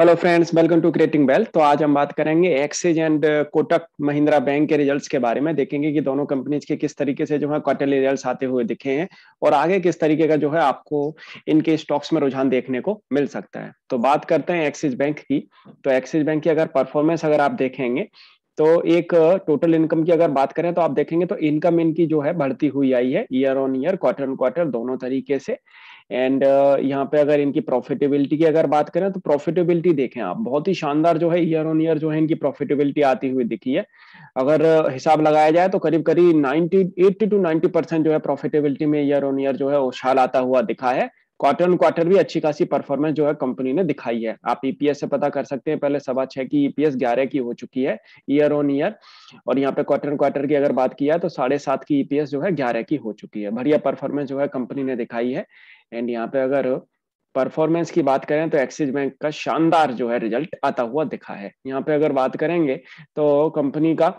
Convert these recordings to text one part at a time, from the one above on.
hello friends welcome to creating wealth तो आज हम बात करेंगे Axis and Kotak Mahindra bank के रिजल्ट्स के बारे में देखेंगे कि दोनों कंपनीज के किस तरीके से जो है क्वार्टरली रिजल्ट्स आते हुए दिखे हैं और आगे किस तरीके का जो है आपको इनके स्टॉक्स में रुझान देखने को मिल सकता है तो बात करते हैं एक्सिस बैंक की तो एक्सिस बैंक की अगर परफॉर्मेंस अगर आप देखेंगे तो एक टोटल uh, इनकम की अगर बात करें तो आप देखेंगे तो इनकम इनकी जो है बढ़ती हुई आई है year on year quarter on quarter दोनों तरीके से एंड uh, यहाँ पे अगर इनकी प्रॉफिटेबिलिटी की अगर बात करें तो प्रॉफिटेबिलिटी देखें आप बहुत ही शानदार जो है ईयर ऑन ईयर जो है इनकी प्रॉफिटेबिलिटी आती हुई दिखी है अगर uh, हिसाब लगाया जाए तो करीब करीब ninety eighty two ninety percent जो है प्रॉफिटेबिलिटी में ईयर ऑन ईयर जो है उछाल आता हुआ दिखा है क्वार्टर ऑन क्वार्टर भी अच्छी खासी परफॉर्मेंस जो है कंपनी ने दिखाई है आप ईपीएस e से पता कर सकते हैं पहले सवा छह की ईपीएस e ग्यारह की हो चुकी है ईयर ऑन ईयर और यहाँ पे क्वार्टर ऑन क्वार्टर की अगर बात किया तो साढ़े सात की ईपीएस e जो है ग्यारह की हो चुकी है बढ़िया परफॉर्मेंस जो है कंपनी ने दिखाई है एंड यहाँ पे अगर परफॉर्मेंस की बात करें तो एक्सिस बैंक का शानदार जो है रिजल्ट आता हुआ दिखा है यहाँ पे अगर बात करेंगे तो कंपनी का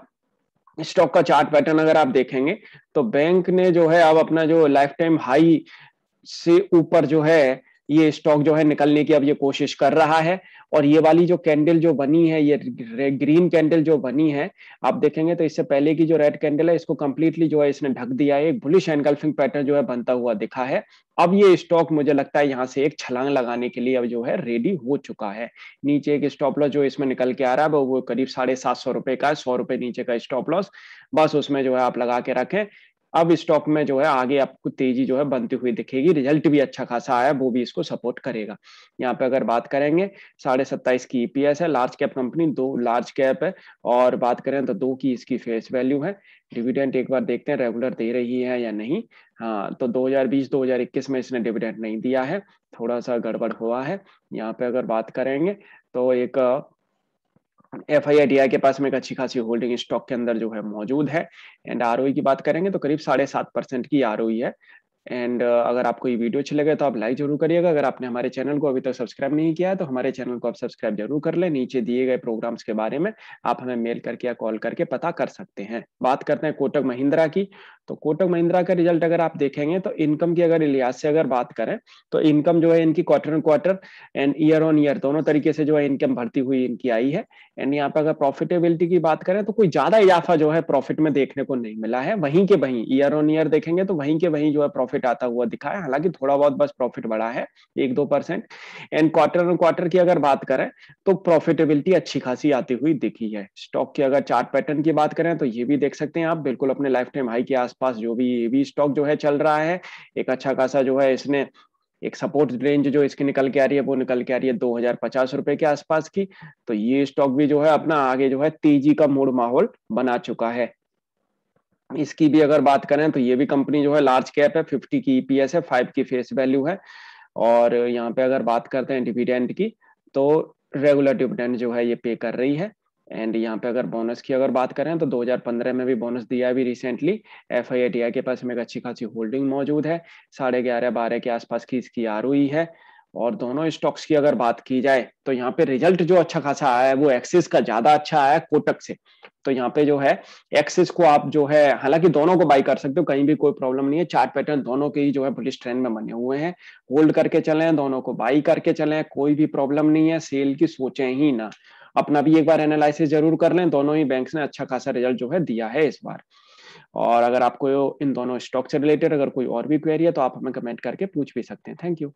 स्टॉक का चार्ट पैटर्न अगर आप देखेंगे तो बैंक ने जो है अब अपना जो लाइफ टाइम हाई से ऊपर जो है ये स्टॉक जो है निकलने की अब ये कोशिश कर रहा है और ये वाली जो कैंडल जो बनी है ये ग्रीन कैंडल जो बनी है आप देखेंगे तो इससे पहले की जो रेड कैंडल है इसको कंप्लीटली जो है इसने ढक दिया है एक बुलिश एनगल्फिंग पैटर्न जो है बनता हुआ दिखा है अब ये स्टॉक मुझे लगता है यहाँ से एक छलांग लगाने के लिए अब जो है रेडी हो चुका है नीचे एक स्टॉप लॉस जो इसमें निकल के आ रहा है वो करीब साढ़े सात सौ रुपए का सौ रुपए नीचे का स्टॉप लॉस बस उसमें जो है आप लगा के रखें अब स्टॉक में जो है आगे आपको तेजी जो है बनती हुई दिखेगी रिजल्ट भी अच्छा खासा आया वो भी इसको सपोर्ट करेगा यहाँ पे अगर बात करेंगे साढ़े सत्ताईस की ईपीएस e है लार्ज कैप कंपनी दो लार्ज कैप है और बात करें तो दो की इसकी फेस वैल्यू है डिविडेंट एक बार देखते हैं रेगुलर दे रही है या नहीं हाँ तो 2020-2021 में इसने डिविडेंट नहीं दिया है थोड़ा सा गड़बड़ हुआ है यहाँ पे अगर बात करेंगे तो एक एफ आई के पास में एक अच्छी खासी होल्डिंग स्टॉक के अंदर जो है मौजूद है एंड आर e की बात करेंगे तो करीब साढ़े सात परसेंट की आर e है एंड uh, अगर आपको ये वीडियो अच्छी लगे तो आप लाइक जरूर करिएगा अगर आपने हमारे चैनल को अभी तक सब्सक्राइब नहीं किया है तो हमारे चैनल को आप सब्सक्राइब जरूर कर लें नीचे दिए गए प्रोग्राम्स के बारे में आप हमें मेल करके या कॉल करके पता कर सकते हैं बात करते हैं कोटक महिंद्रा की तो कोटक महिंद्रा का रिजल्ट अगर आप देखेंगे तो इनकम की अगर लिहाज से अगर बात करें तो इनकम जो है इनकी quarter and quarter and year on year दोनों तरीके से जो है इनकम भरती हुई इनकी आई है एंड यहाँ पर अगर प्रॉफिटेबिलिटी की बात करें तो कोई ज्यादा इजाफा जो है प्रॉफिट में देखने को नहीं मिला है वहीं के वहीं ईयर ऑन ईयर देखेंगे तो वहीं के वहीं जो है प्रॉफिट आता हुआ दिखा है हालांकि थोड़ा बहुत बस प्रॉफिट बढ़ा है एक दो percent and quarter on quarter की अगर बात करें तो प्रॉफिटेबिलिटी अच्छी खासी आती हुई दिखी है स्टॉक की अगर चार्ट पैटर्न की बात करें तो ये भी देख सकते हैं आप बिल्कुल अपने लाइफ टाइम हाई के आस आसपास जो भी भी स्टॉक जो है चल रहा है एक अच्छा खासा जो है इसने एक सपोर्ट रेंज जो इसकी निकल के आ रही है वो निकल के आ रही है दो हजार पचास रुपए के आसपास की तो ये स्टॉक भी जो है अपना आगे जो है तेजी का मूड माहौल बना चुका है इसकी भी अगर बात करें तो ये भी कंपनी जो है लार्ज कैप है फिफ्टी की ईपीएस है फाइव की फेस वैल्यू है और यहाँ पे अगर बात करते हैं डिविडेंड की तो रेगुलर डिविडेंड जो है ये पे कर रही है एंड यहाँ पे अगर बोनस की अगर बात करें तो 2015 में भी बोनस दिया भी रिसेंटली एफ आई के पास में एक अच्छी खासी होल्डिंग मौजूद है साढ़े ग्यारह बारह के आसपास की इसकी आर e है और दोनों स्टॉक्स की अगर बात की जाए तो यहाँ पे रिजल्ट जो अच्छा खासा आया है वो एक्सिस का ज्यादा अच्छा आया है कोटक से तो यहाँ पे जो है एक्सिस को आप जो है हालांकि दोनों को बाई कर सकते हो कहीं भी कोई प्रॉब्लम नहीं है चार्ट पैटर्न दोनों के ही जो है पुलिस ट्रेंड में बने हुए हैं होल्ड करके चले दोनों को बाई करके चले कोई भी प्रॉब्लम नहीं है सेल की सोचे ही ना अपना भी एक बार एनालिसिस जरूर कर लें दोनों ही बैंक ने अच्छा खासा रिजल्ट जो है दिया है इस बार और अगर आपको इन दोनों स्टॉक से रिलेटेड अगर कोई और भी क्वेरी है तो आप हमें कमेंट करके पूछ भी सकते हैं थैंक यू